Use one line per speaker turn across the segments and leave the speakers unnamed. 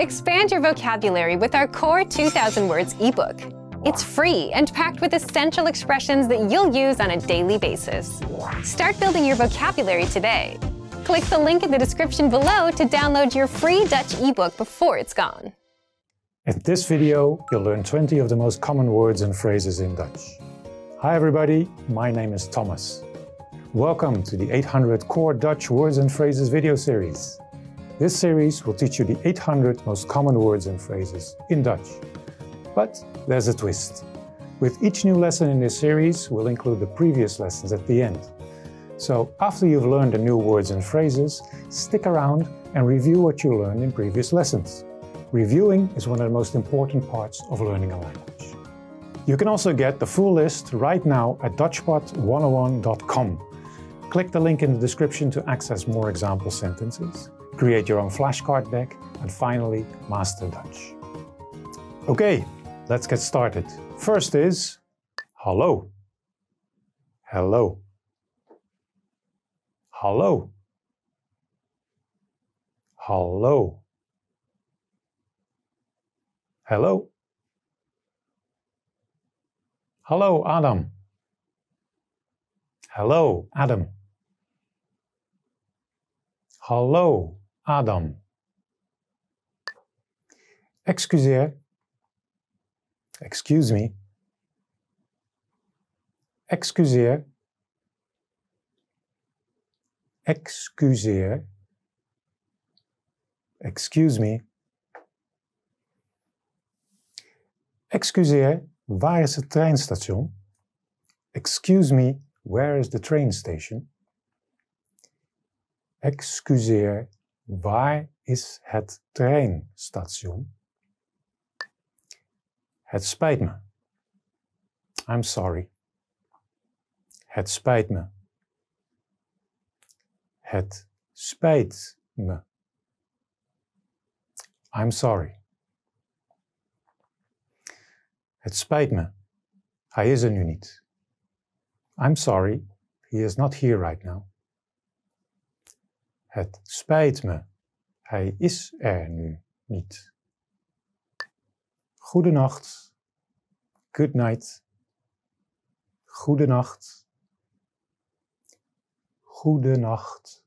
Expand your vocabulary with our Core 2000 Words ebook. It's free and packed with essential expressions that you'll use on a daily basis. Start building your vocabulary today. Click the link in the description below to download your free Dutch ebook before it's gone.
In this video, you'll learn 20 of the most common words and phrases in Dutch. Hi everybody, my name is Thomas. Welcome to the 800 Core Dutch Words and Phrases video series. This series will teach you the 800 most common words and phrases in Dutch. But there's a twist. With each new lesson in this series, we'll include the previous lessons at the end. So after you've learned the new words and phrases, stick around and review what you learned in previous lessons. Reviewing is one of the most important parts of learning a language. You can also get the full list right now at DutchPod101.com. Click the link in the description to access more example sentences create your own flashcard deck, and finally, master Dutch. Okay, let's get started. First is hello. Hello. Hello. Hello. Hello. Hello, Adam. Hello, Adam. Hello, Adam. Excuseer. Excuse me. Excuseer. Excuseer. Excuse me. Excuseer, waar is het treinstation? Excuse me, where is the train station? Excuseer, Waar is het treinstation? Het spijt me. I'm sorry. Het spijt me. Het spijt me. I'm sorry. Het spijt me. Hij is er nu niet. I'm sorry. He is not here right now. Het spijt me, hij is er nu niet. Goedenacht. Good night. Goedenacht. Goedenacht.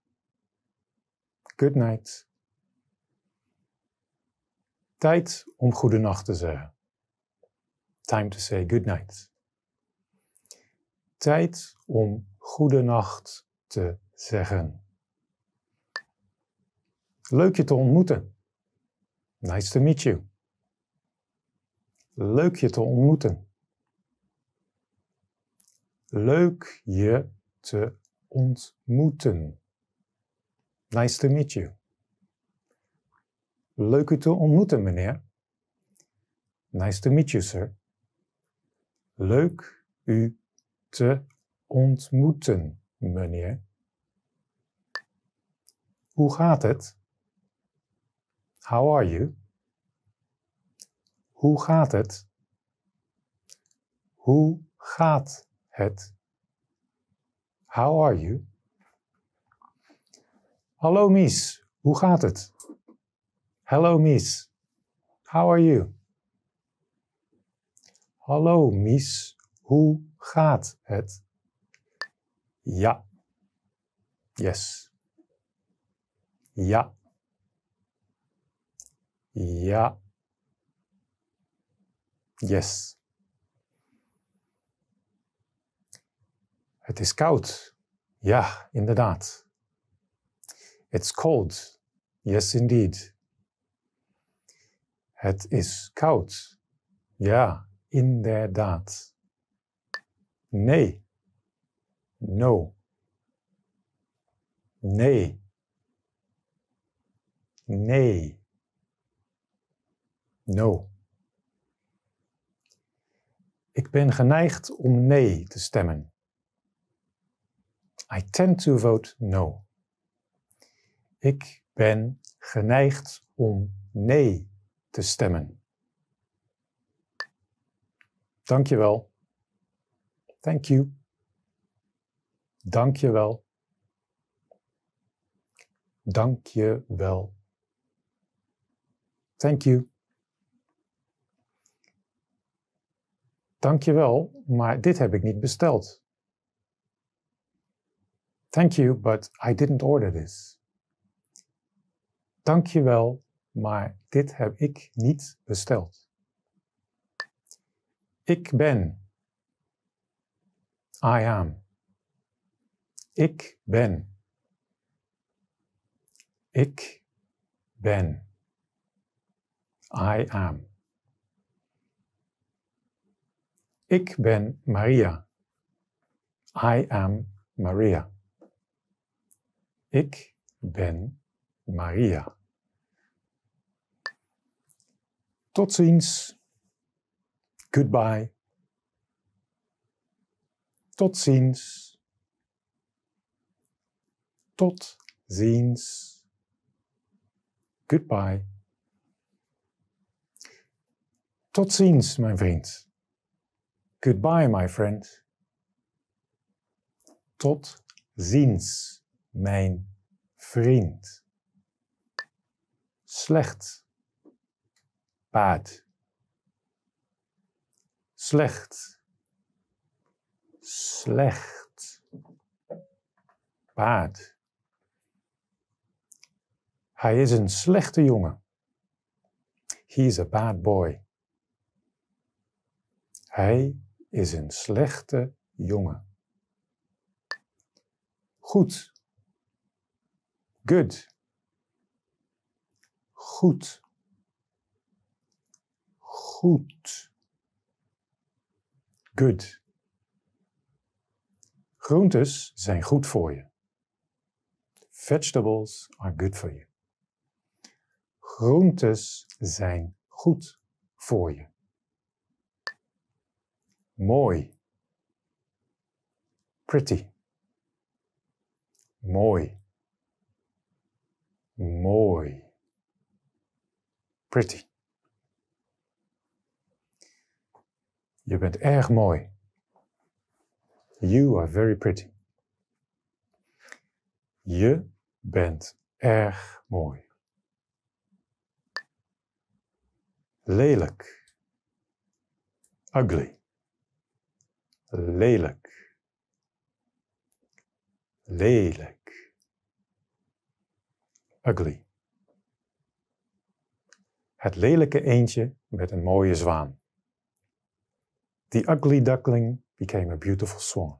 Good night. Tijd om goedenacht te zeggen. Time to say good night. Tijd om goedenacht te zeggen. Leuk je te ontmoeten. Nice to meet you. Leuk je te ontmoeten. Leuk je te ontmoeten. Nice to meet you. Leuk u te ontmoeten, meneer. Nice to meet you, sir. Leuk u te ontmoeten, meneer. Hoe gaat het? How are you? Hoe gaat het? Hoe gaat het? How are you? Hallo Mies, hoe gaat het? Hello Mies, how are you? Hallo Mies, hoe gaat het? Ja. Yes. Ja. Yeah. Yes. Het is koud. Ja, inderdaad. It's cold. Yes, indeed. Het is koud. Ja, inderdaad. Nee. No. Nee. Nee. no. Ik ben geneigd om nee te stemmen. I tend to vote no. Ik ben geneigd om nee te stemmen. Dankjewel. Thank you. Dankjewel. Dankjewel. Thank you. Dankjewel, maar dit heb ik niet besteld. Thank you, but I didn't order this. Dankjewel, maar dit heb ik niet besteld. Ik ben. I am. Ik ben. Ik ben. I am. Ik ben Maria. I am Maria. Ik ben Maria. Tot ziens. Goodbye. Tot ziens. Tot ziens. Goodbye. Tot ziens, mijn vriend. Goodbye, my friend. Tot ziens, mijn vriend. Slecht paard. Slecht. Slecht baad. Hij is een slechte jongen. He is a bad boy. Hij is een slechte jongen. Goed. Good. Goed. Goed. Good. Groentes zijn goed voor je. Vegetables are good for you. Groentes zijn goed voor je. Mooi. Pretty. Mooi. Mooi. Pretty. Je bent erg mooi. You are very pretty. Je bent erg mooi. Lelijk. Ugly lelijk, lelijk, ugly. Het lelijke eendje werd een mooie zwaan. The ugly duckling became a beautiful swan.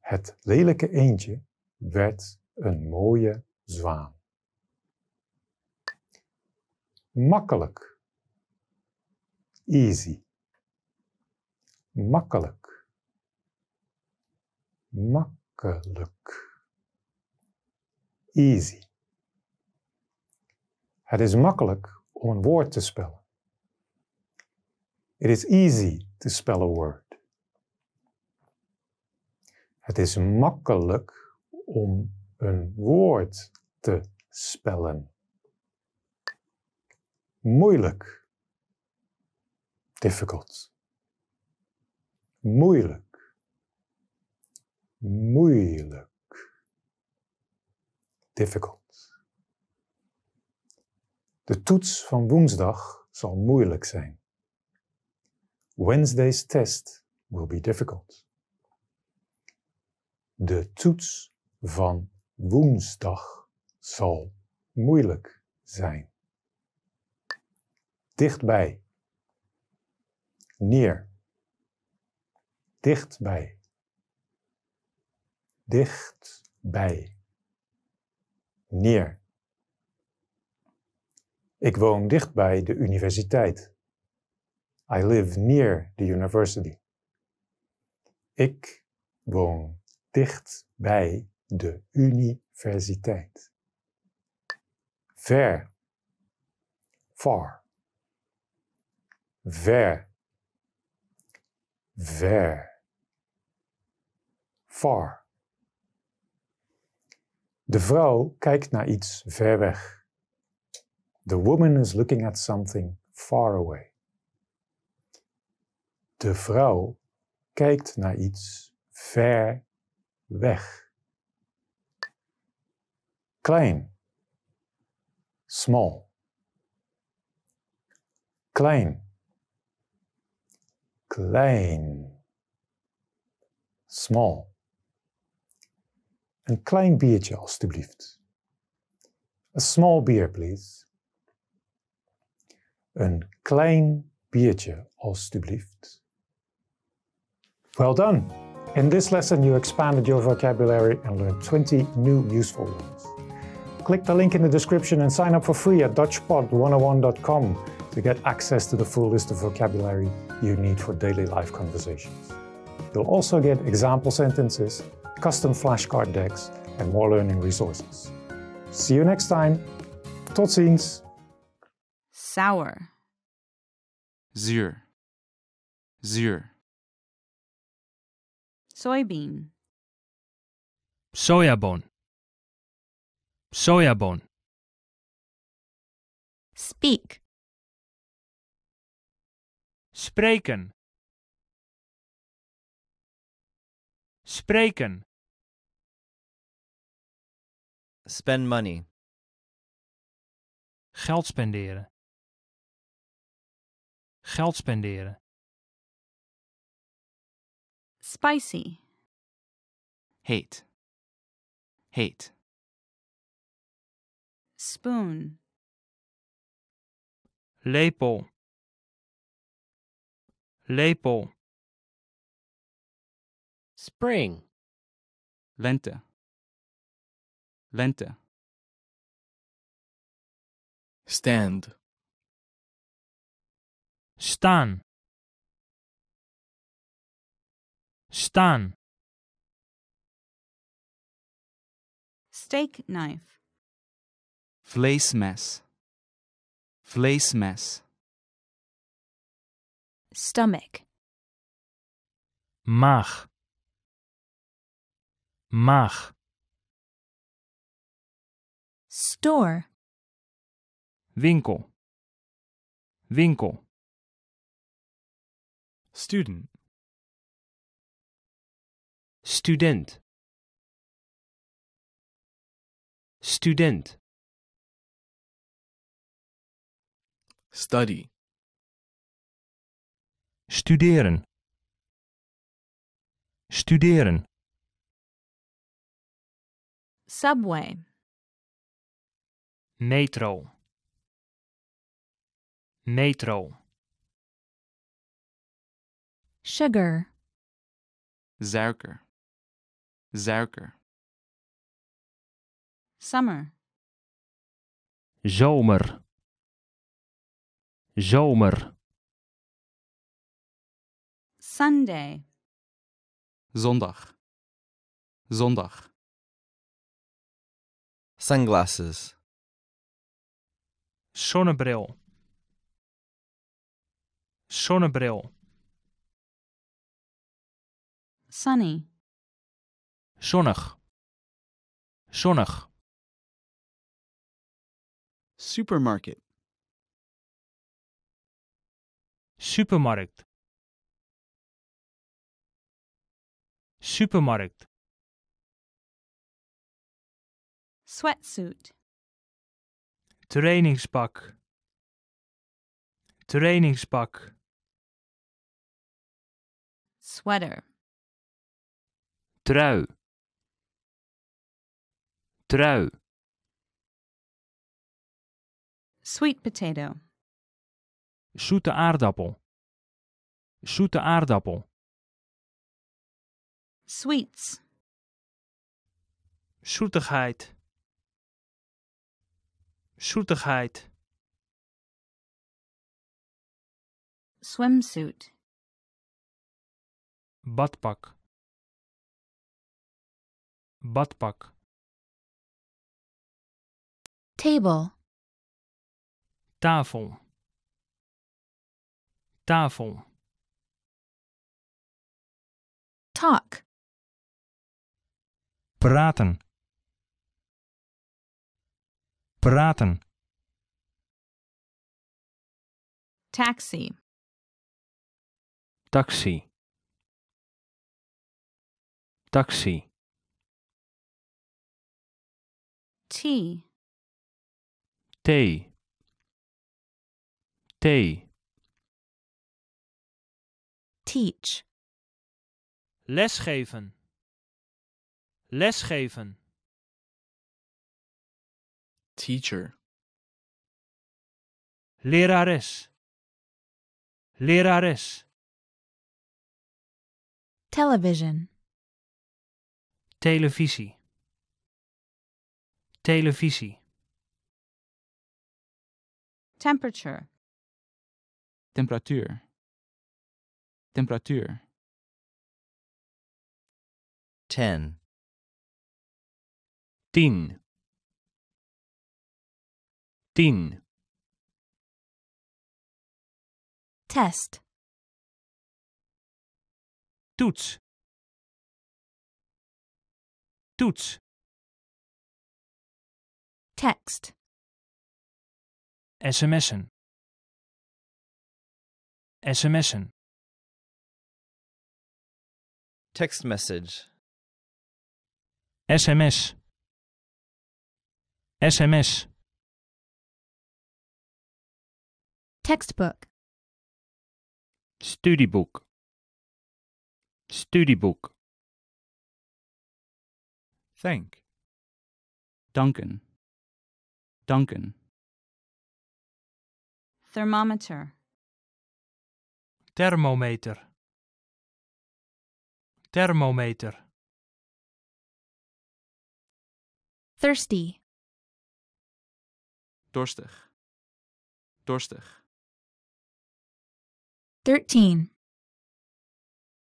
Het lelijke eendje werd een mooie zwaan. Makkelijk. Easy makkelijk, makkelijk, easy. Het is makkelijk om een woord te spellen. It is easy to spell a word. Het is makkelijk om een woord te spellen. Moeilijk. Difficult moeilijk. Moeilijk. Difficult. De toets van woensdag zal moeilijk zijn. Wednesday's test will be difficult. De toets van woensdag zal moeilijk zijn. Dichtbij. Near dichtbij. Dichtbij. Neer. Ik woon dichtbij de universiteit. I live near the university. Ik woon dichtbij de universiteit. Ver. Far. Ver. Ver far. De vrouw kijkt naar iets ver weg. The woman is looking at something far away. De vrouw kijkt naar iets ver weg. Klein. Small. Klein. Klein. Small. Een klein biertje, alstublieft. A small beer, please. Een klein biertje, alstublieft. Well done! In this lesson, you expanded your vocabulary and learned 20 new useful words. Click the link in the description and sign up for free at DutchPod101.com to get access to the full list of vocabulary you need for daily life conversations. You'll also get example sentences custom flashcard decks, and more learning resources. See you next time. Tot ziens.
Sour. Zuur. Zuur. Soybean. Sojabon. Sojabon. Speak. Spreken. Spreken. Spend money. Geld spenderen. Geld spenderen. Spicy. heet, heet, Spoon. Lepel. Lepel. Spring. Lente. Lente. Stand. Staan. Staan. Steak knife. Vleesmes. Vleesmes. Stomach. Maag. Maag store winkel winkel student student student study studeren studeren subway metro metro sugar suiker suiker summer zomer zomer sunday zondag zondag sunglasses zonnebril zonnebril sunny zonnig zonnig supermarket supermarkt supermarkt sweatsuit trainingspak trainingspak sweater trui trui sweet potato zoete aardappel zoete aardappel sweets zoetigheid zoetigheid. Swimsuit. Badpak. Badpak. Table. Tafel. Tafel. Talk. Praten praten. Taxi. Taxi. Taxi. Tea. Thee. Thee. Teach. Lesgeven. Lesgeven. Teacher. Lerares. Lerares. Television. Televisie. Televisie. Temperature. Temperatuur. Temperatuur. 10. Tien. Tin. Test. Toets. Toets. Text. SMS'en. SMS'en. Text message. SMS. SMS. Textbook. Studi book. Thank. Duncan. Duncan. Thermometer. Thermometer. Thermometer. Thirsty. Dorstig. Dorstig. Thirteen.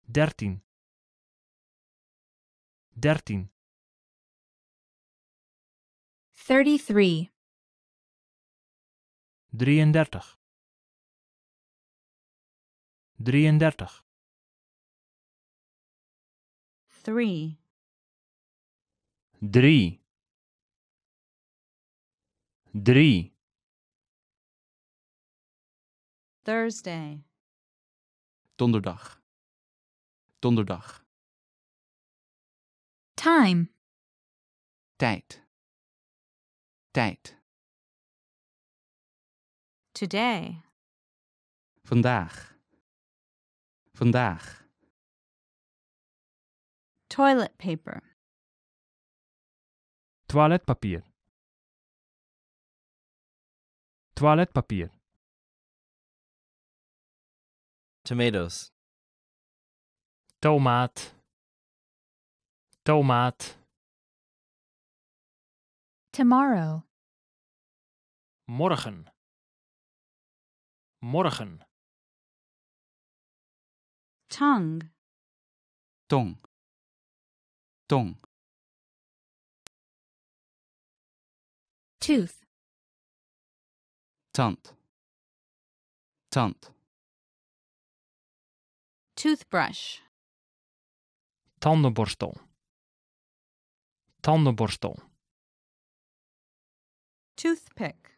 Dertien. Dertien. Thirty-three. Drieëndertig. Drieëndertig. Three. Drie. Drie. Thursday. Donderdag. Donderdag. Time. Tijd. Tijd. Today. Vandaag. Vandaag. Toilet paper. Toiletpapier. Toiletpapier. tomatoes. Tomat. Tomat. Tomorrow. Morgen. Morgen. Tongue. Tong. Tong. Tooth. Tant. Tant. Toothbrush. Tandenborstel. Tandenborstel. Toothpick.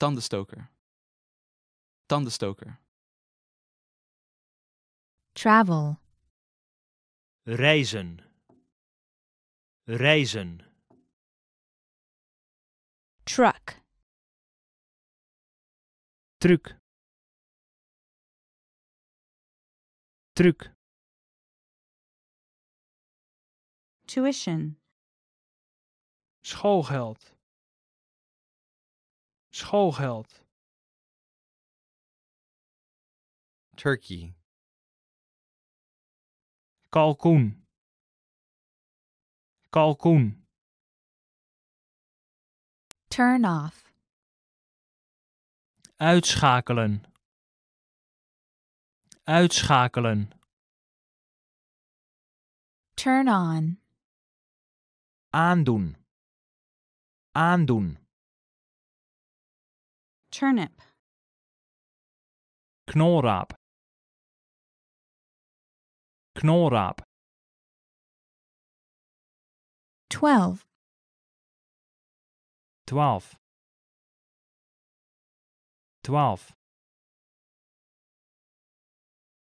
Tandenstoker. Tandenstoker. Travel. Reizen. Reizen. Truck. truck. truc. Tuition. Schoolgeld. Schoolgeld. Turkey. Kalkoen. Kalkoen. Turn off. Uitschakelen. Uitschakelen. Turn on. Aandoen. Aandoen. Turnip. Knolraap. Knolraap. 12. 12. 12.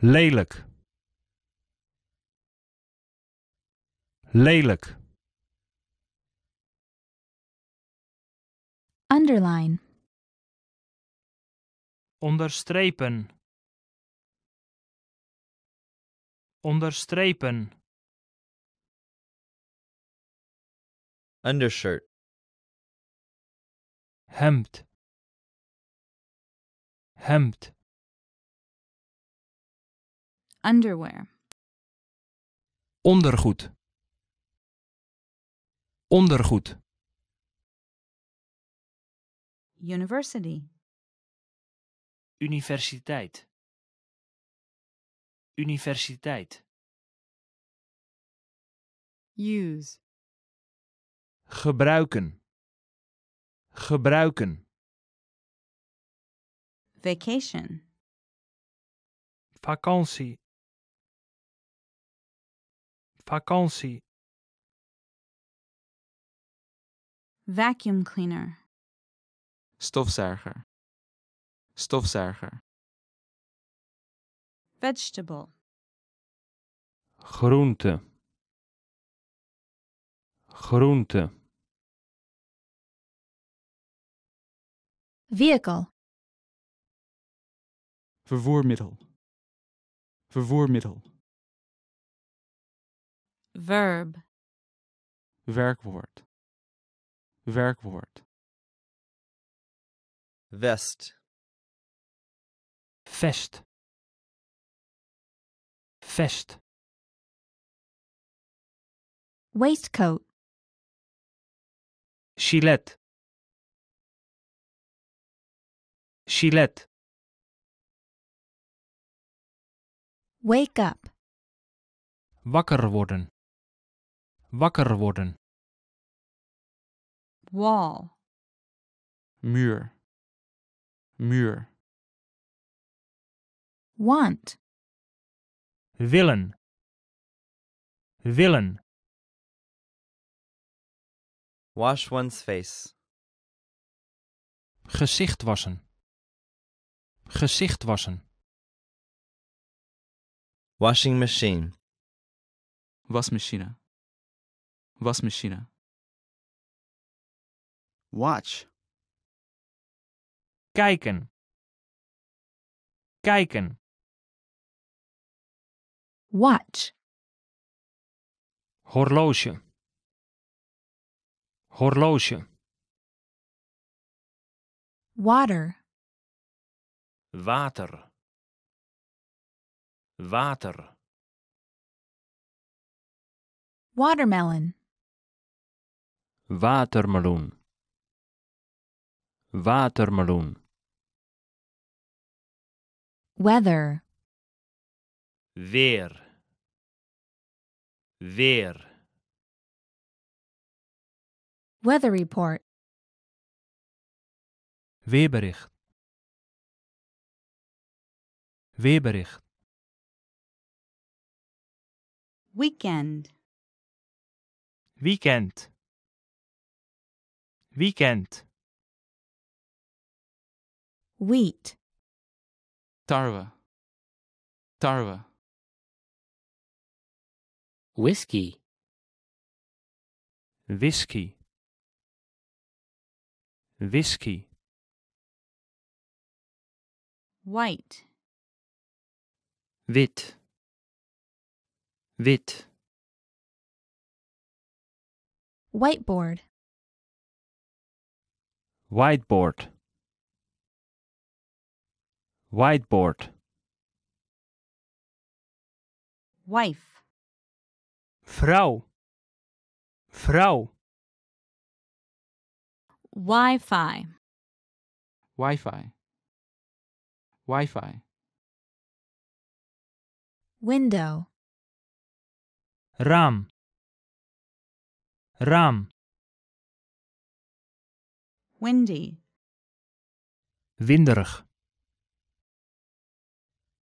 lelijk lelijk underline onderstrepen onderstrepen undershirt hemd hemd Underwear. Ondergoed. Ondergoed. University. Universiteit. Universiteit. Use. Gebruiken. Gebruiken. Vacation. Vakantie vakantie vacuum cleaner stofzuiger stofzuiger vegetable groente groente vehicle vervoermiddel vervoermiddel verb werkwoord werkwoord vest vest vest waistcoat gilet gilet wake up wakker worden Wakker worden. Wall. Muur. Muur. Want. Willen. Willen. Wash one's face. Gezicht wassen. Gezicht wassen. Washing machine. Wasmachine wasmachine. Watch. Kijken. Kijken. Watch. Horloge. Horloge. Water. Water. Water. Watermelon. watermeloen watermeloen weather weer weer weather report weerbericht weerbericht weekend weekend Weekend. Wheat. Tarva. Tarva. Whiskey. Whiskey. Whiskey. White. Wit. Wit. Whiteboard whiteboard whiteboard wife Frau. Frau. Wi-Fi. Wi-Fi. Wi-Fi. Window. Ram. Ram. Windy. Winderig.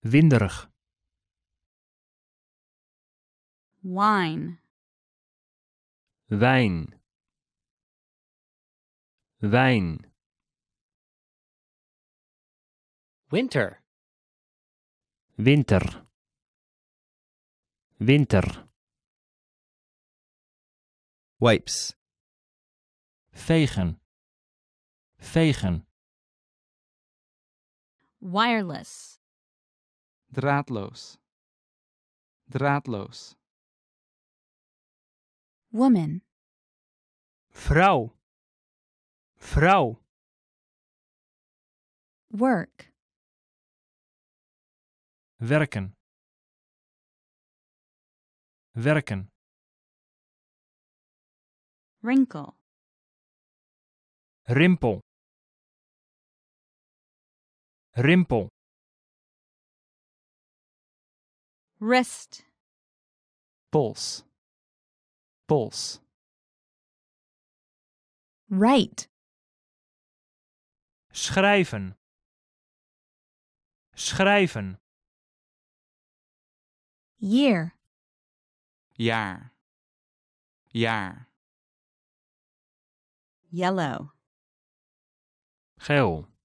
Winderig. Wine. Wijn. Wijn. Winter. Winter. Winter. Wipes. Vegen vegen wireless draadloos draadloos woman vrouw vrouw work werken werken wrinkle rimpel rimpel wrist pulse pulse right schrijven schrijven year jaar jaar yellow geel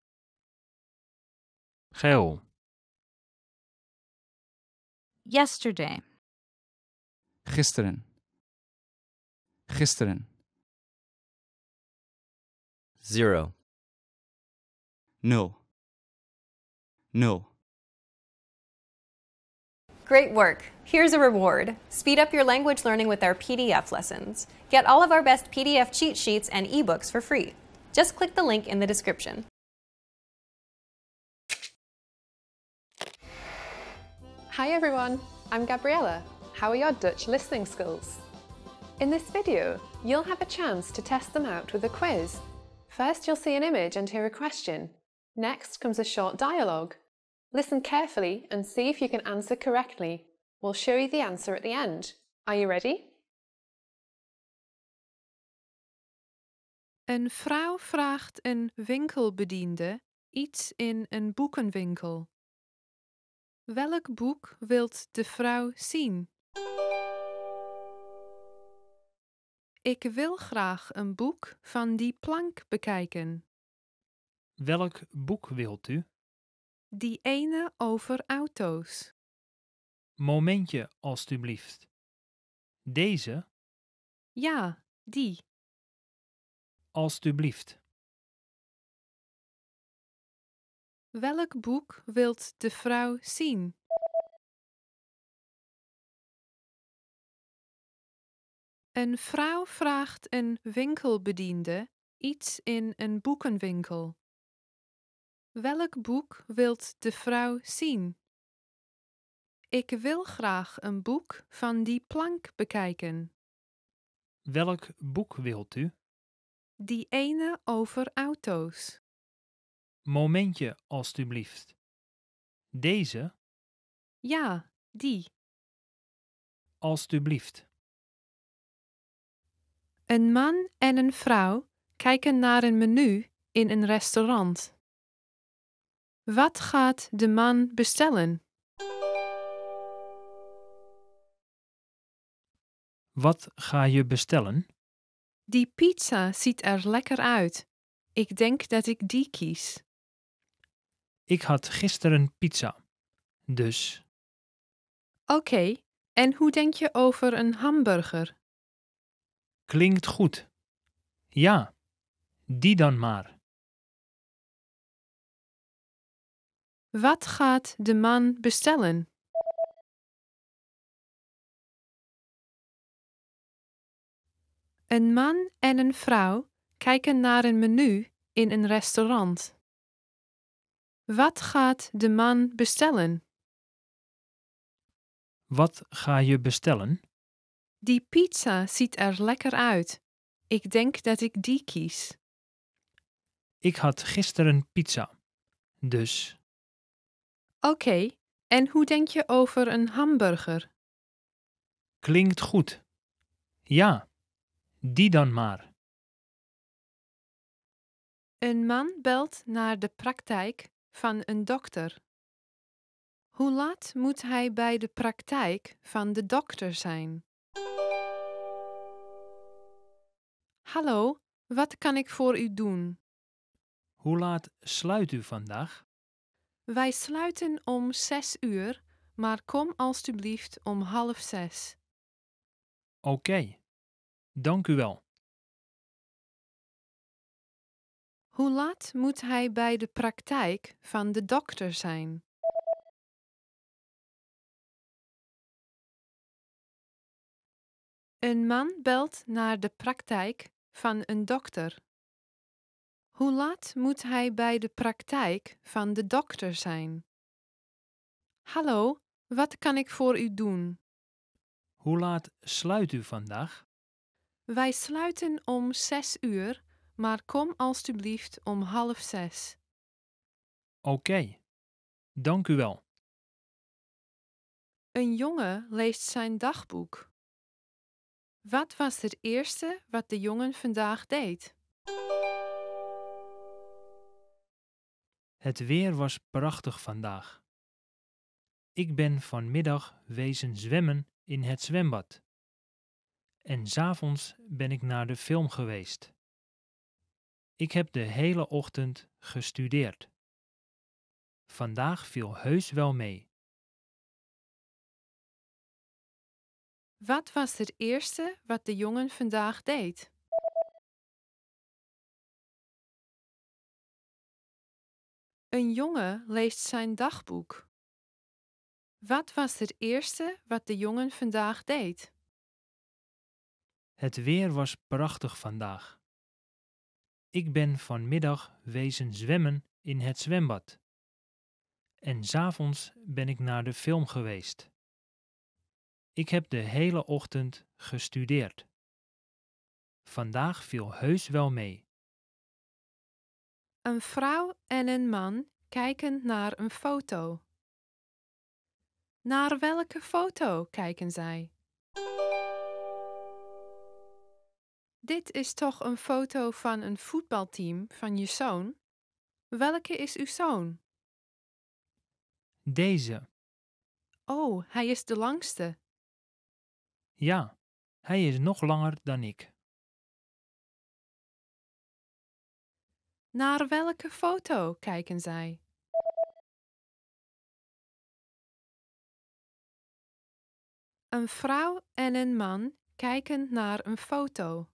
Geel. Yesterday. Gisteren. Gisteren. Zero. Nul. Nul. Great work. Here's a reward. Speed up your language learning with our PDF lessons.
Get all of our best PDF cheat sheets and ebooks for free. Just click the link in the description.
Hi everyone, I'm Gabriella. How are your Dutch listening skills? In this video, you'll have a chance to test them out with a quiz. First, you'll see an image and hear a question. Next comes a short dialogue. Listen carefully and see if you can answer correctly. We'll show you the answer at the end. Are you ready? Een vrouw vraagt een winkelbediende iets in een boekenwinkel. Welk boek wilt de vrouw zien? Ik wil graag een boek van die plank bekijken.
Welk boek wilt u?
Die ene over auto's.
Momentje, alstublieft. Deze? Ja, die. Alstublieft. Welk boek wilt de vrouw zien? Een vrouw
vraagt een winkelbediende iets in een boekenwinkel. Welk boek wilt de vrouw zien? Ik wil graag een boek van die plank bekijken.
Welk boek wilt u?
Die ene over auto's.
Momentje, alstublieft. Deze? Ja, die. Alstublieft.
Een man en een vrouw kijken naar een menu in een restaurant. Wat gaat de man bestellen?
Wat ga je bestellen?
Die pizza ziet er lekker uit. Ik denk dat ik die kies.
Ik had gisteren pizza. Dus.
Oké, en hoe denk je over een hamburger?
Klinkt goed. Ja, die dan maar. Wat gaat de man bestellen? Een man en een vrouw kijken naar een menu in een restaurant.
Wat gaat de man bestellen?
Wat ga je bestellen?
Die pizza ziet er lekker uit. Ik denk dat ik die kies.
Ik had gisteren pizza, dus.
Oké, en hoe denk je over een hamburger?
Klinkt goed. Ja, die dan maar.
Een man belt naar de praktijk van een dokter? Hoe laat moet hij bij de praktijk van de dokter zijn? Hallo, wat kan ik voor u doen?
Hoe laat sluit u vandaag?
Wij sluiten om zes uur, maar kom alstublieft om half zes.
Oké, dank u wel.
Hoe laat moet hij bij de praktijk van de dokter zijn? Een man belt naar de praktijk van een dokter. Hoe laat moet hij bij de praktijk van de dokter zijn? Hallo, wat kan ik voor u doen?
Hoe laat sluit u vandaag?
Wij sluiten om zes uur maar kom alstublieft om half zes.
Oké, dank u wel.
Een jongen leest zijn dagboek. Wat was het eerste wat de jongen vandaag deed?
Het weer was prachtig vandaag. Ik ben vanmiddag wezen zwemmen in het zwembad. En s'avonds ben ik naar de film geweest. Ik heb de hele ochtend gestudeerd. Vandaag viel heus wel mee.
Wat was het eerste wat de jongen vandaag deed? Een jongen leest zijn dagboek. Wat was
het eerste wat de jongen vandaag deed?
Het weer was prachtig vandaag. Ik ben vanmiddag wezen zwemmen in het zwembad. En s'avonds ben ik naar de film geweest. Ik heb de hele ochtend gestudeerd. Vandaag viel heus wel mee.
Een vrouw en een man kijken naar een foto. Naar welke foto kijken zij? Dit is toch een foto van een voetbalteam van je zoon? Welke is uw zoon? Deze. Oh, hij is de langste.
Ja, hij is nog langer dan ik. Naar welke foto kijken zij?
Een vrouw en een man kijken naar een foto.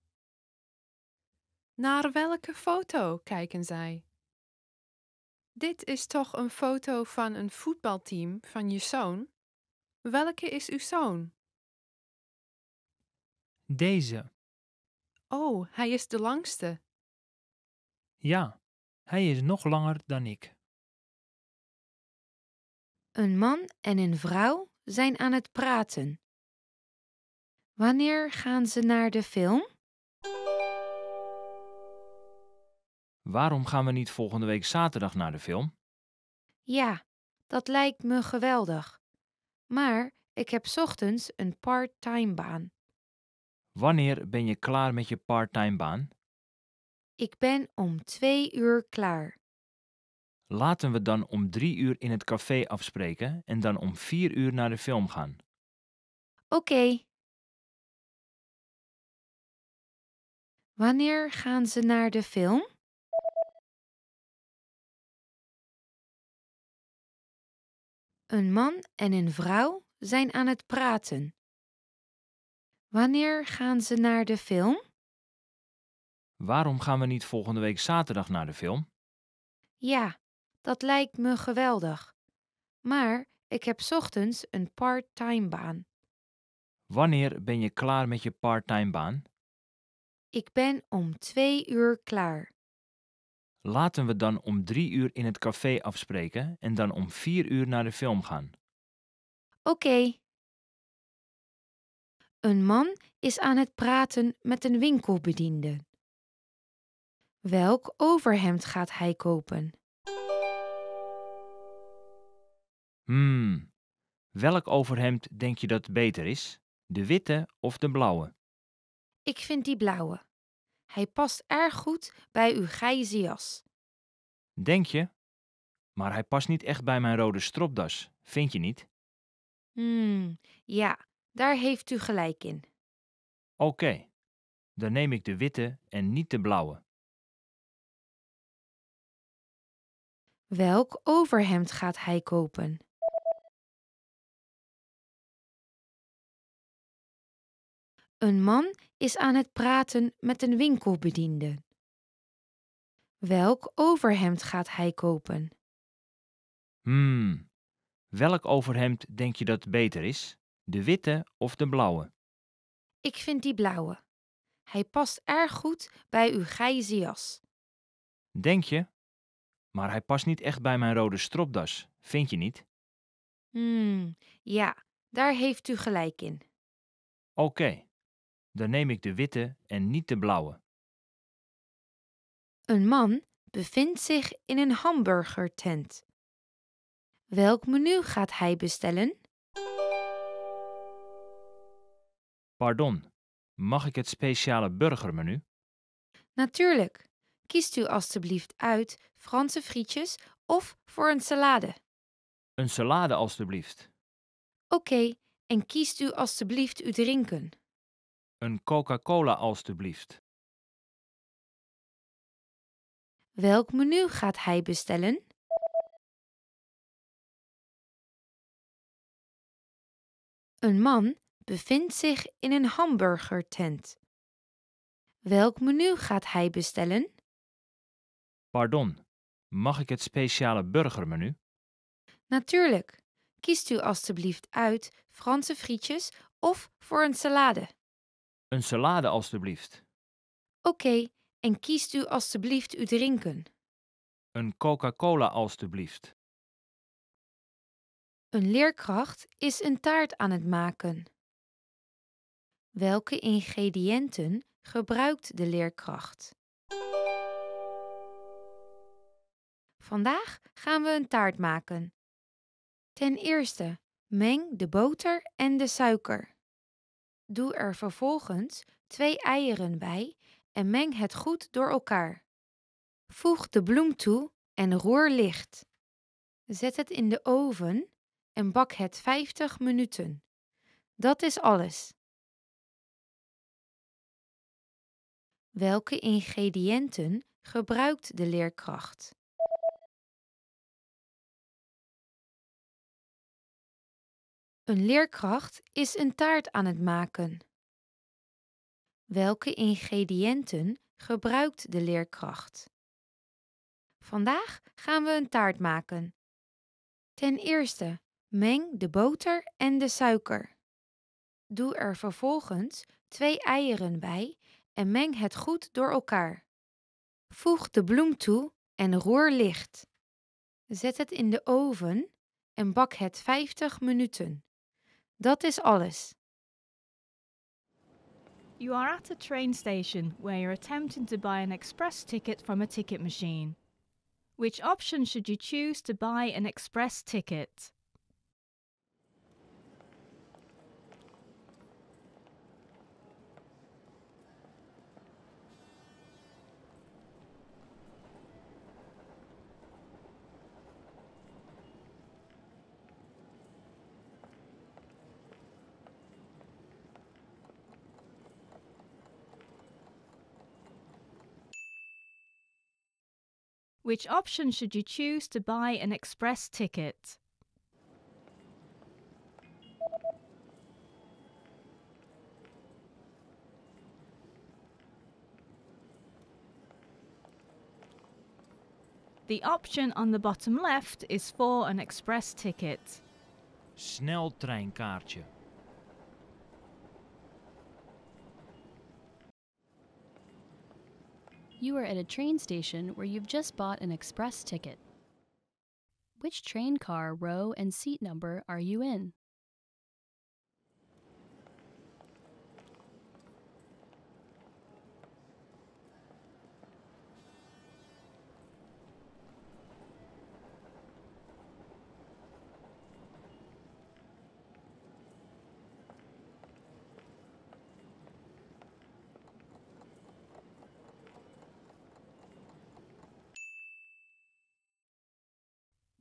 Naar welke foto kijken zij? Dit is toch een foto van een voetbalteam van je zoon? Welke is uw zoon? Deze. Oh, hij is de langste.
Ja, hij is nog langer dan ik.
Een man en een vrouw zijn aan het praten. Wanneer gaan ze naar de film?
Waarom gaan we niet volgende week zaterdag naar de film?
Ja, dat lijkt me geweldig. Maar ik heb ochtends een part-time baan.
Wanneer ben je klaar met je part-time baan?
Ik ben om twee uur klaar.
Laten we dan om drie uur in het café afspreken en dan om vier uur naar de
film gaan. Oké. Wanneer gaan ze naar de film? Een man en een vrouw zijn aan het praten. Wanneer gaan ze naar de film?
Waarom gaan we niet volgende week zaterdag naar de film?
Ja, dat lijkt me geweldig. Maar ik heb ochtends een part-time baan.
Wanneer ben je klaar met je part-time baan?
Ik ben om twee uur klaar.
Laten we dan om drie uur in het café afspreken en dan om vier uur naar de film gaan.
Oké. Een man is aan het praten met een winkelbediende. Welk overhemd gaat hij kopen?
Hmm, welk overhemd denk je dat beter is? De witte of de blauwe?
Ik vind die blauwe. Hij past erg goed bij uw grijze jas.
Denk je? Maar hij past niet echt bij mijn rode stropdas, vind je niet?
Hmm, ja, daar heeft u gelijk in.
Oké,
dan neem ik de witte en niet de blauwe. Welk overhemd gaat hij kopen? Een man is aan het praten met een winkelbediende. Welk overhemd gaat
hij kopen?
Hmm, welk overhemd denk je dat beter is? De witte of de blauwe?
Ik vind die blauwe. Hij past erg goed bij uw grijze jas.
Denk je? Maar hij past niet echt bij mijn rode stropdas, vind je niet?
Hmm, ja, daar heeft u gelijk in.
Oké. Dan neem ik de witte en niet de blauwe.
Een man bevindt zich in een hamburgertent. Welk menu gaat hij bestellen?
Pardon, mag ik het speciale burgermenu?
Natuurlijk. Kiest u alstublieft uit Franse frietjes of voor een salade.
Een salade alstublieft.
Oké, en kiest u alstublieft uw drinken.
Een Coca-Cola alstublieft.
Welk menu gaat hij bestellen? Een man bevindt zich in een hamburgertent.
Welk menu gaat hij bestellen?
Pardon, mag ik het speciale burgermenu?
Natuurlijk. Kiest u alstublieft uit Franse frietjes of voor een salade.
Een salade alstublieft.
Oké, en kiest u alstublieft uw drinken.
Een Coca-Cola alstublieft.
Een leerkracht is een taart aan het maken. Welke ingrediënten gebruikt de leerkracht? Vandaag gaan we een taart maken. Ten eerste meng de boter en de suiker. Doe er vervolgens twee eieren bij en meng het goed door elkaar. Voeg de bloem toe en roer licht. Zet het in de oven en bak het 50 minuten. Dat is alles.
Welke ingrediënten gebruikt de leerkracht? Een leerkracht is een taart aan het maken. Welke
ingrediënten gebruikt de leerkracht? Vandaag gaan we een taart maken. Ten eerste meng de boter en de suiker. Doe er vervolgens twee eieren bij en meng het goed door elkaar. Voeg de bloem toe en roer licht. Zet het in de oven en bak het 50 minuten. Dat is alles.
You are at a train station where you're attempting to buy an express ticket from a ticket machine. Which option should you choose to buy an express ticket? Which option should you choose to buy an express ticket? The option on the bottom left is for an express ticket.
treinkaartje.
You are at a train station where you've just bought an express ticket. Which train car row and seat number are you in?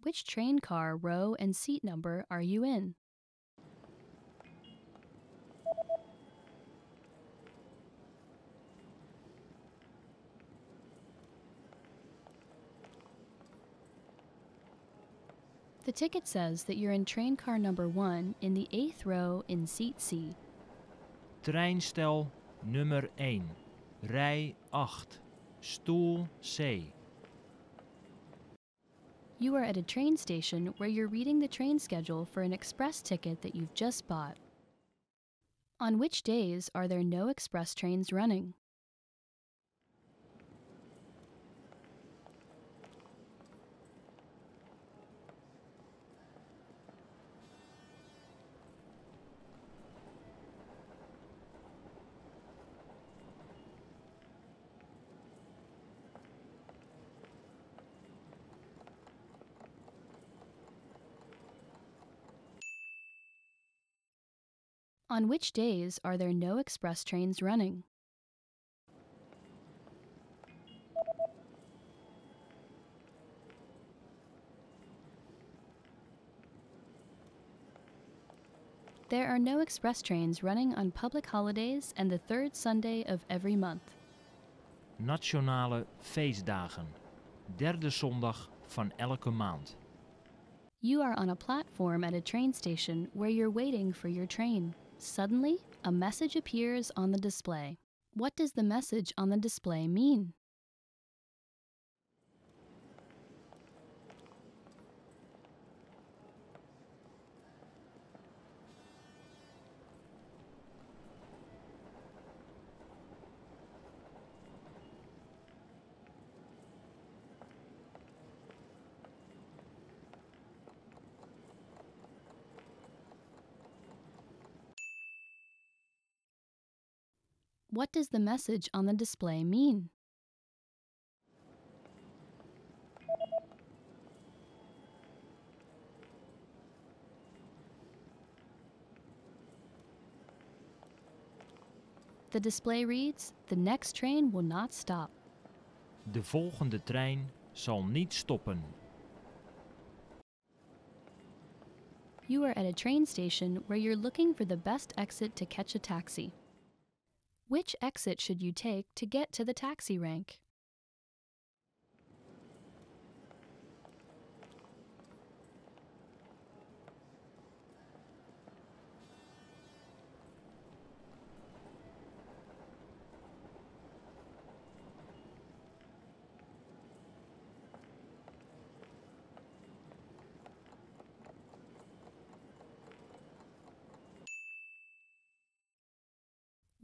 Which train car row and seat number are you in? The ticket says that you're in train car number 1 in the 8th row in seat C.
Treinstel nummer 1, rij 8, stoel C.
You are at a train station where you're reading the train schedule for an express ticket that you've just bought. On which days are there no express trains running? On which days are there no express trains running? There are no express trains running on public holidays and the third Sunday of every month.
Nationale feestdagen. Derde zondag van elke maand.
You are on a platform at a train station where you're waiting for your train. Suddenly, a message appears on the display. What does the message on the display mean? What does the message on the display mean? The display reads, the next train will not stop.
De volgende trein zal niet stoppen.
You are at a train station where you're looking for the best exit to catch a taxi. Which exit should you take to get to the taxi rank?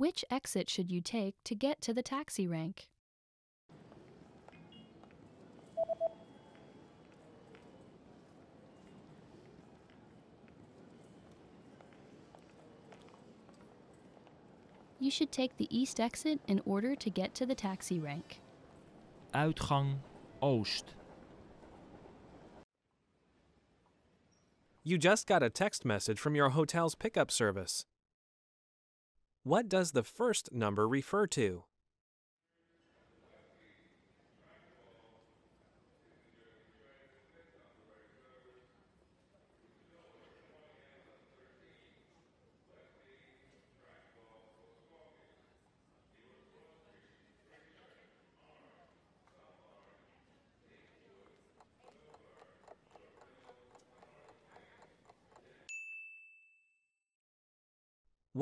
Which exit should you take to get to the taxi rank? You should take the east exit in order to get to the taxi rank.
Uitgang Oost. You just got a text message from your hotel's pickup service. What does the first number refer to?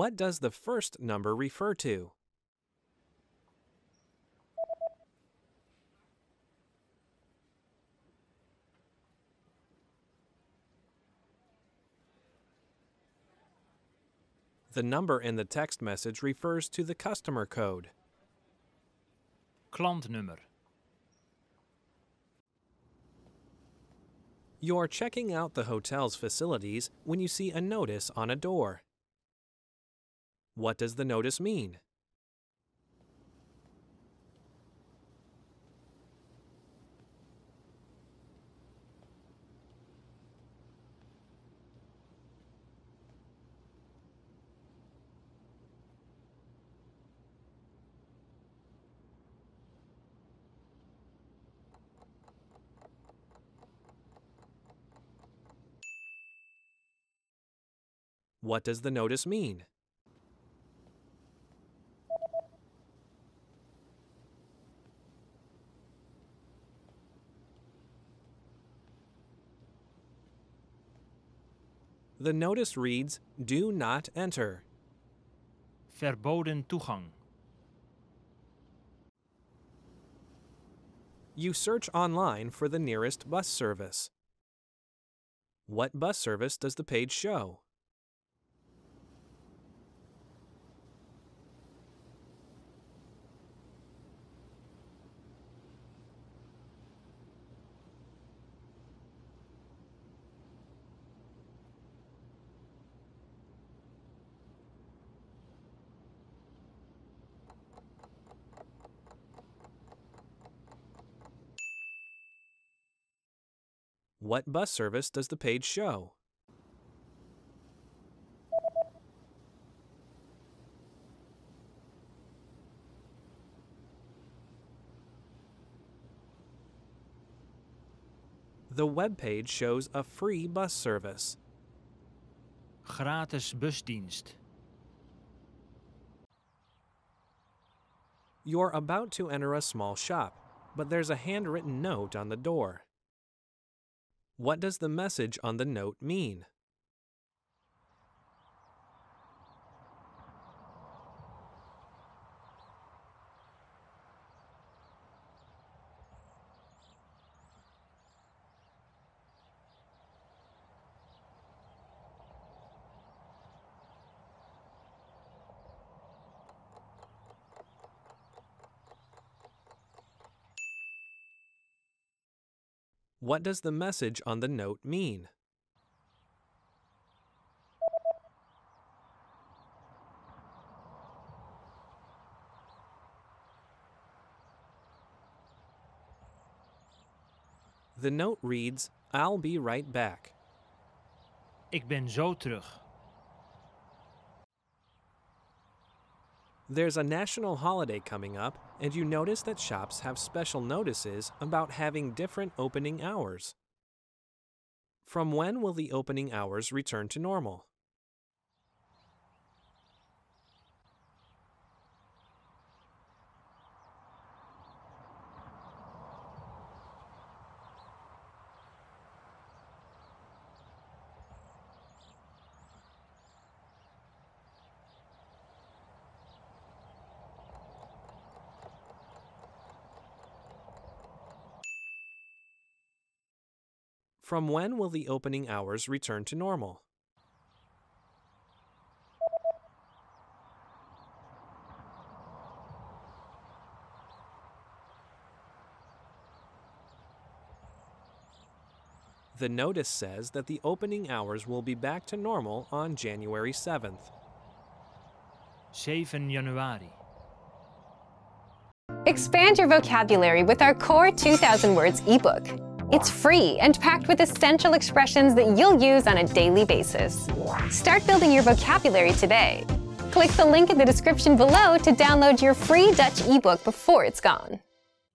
What does the first number refer to? The number in the text message refers to the customer code. Klantnummer. You're checking out the hotel's facilities when you see a notice on a door. What does the notice mean? What does the notice mean? The notice reads Do not enter. Verboden toegang. You search online for the nearest bus service. What bus service does the page show? What bus service does the page show? The web page shows a free bus service.
Gratis
busdienst. You're about to enter a small shop, but there's a handwritten note on the door. What does the message on the note mean? What does the message on the note mean? The note reads, I'll be right back. Ik ben zo terug. There's a national holiday coming up, and you notice that shops have special notices about having different opening hours. From when will the opening hours return to normal? From when will the opening hours return to normal? The notice says that the opening hours will be back to normal on January 7th. 7 January.
Expand your vocabulary with our Core 2000 Words ebook. It's free and packed with essential expressions that you'll use on a daily basis. Start building your
vocabulary today. Click the link in the description below to download your free Dutch ebook before it's gone.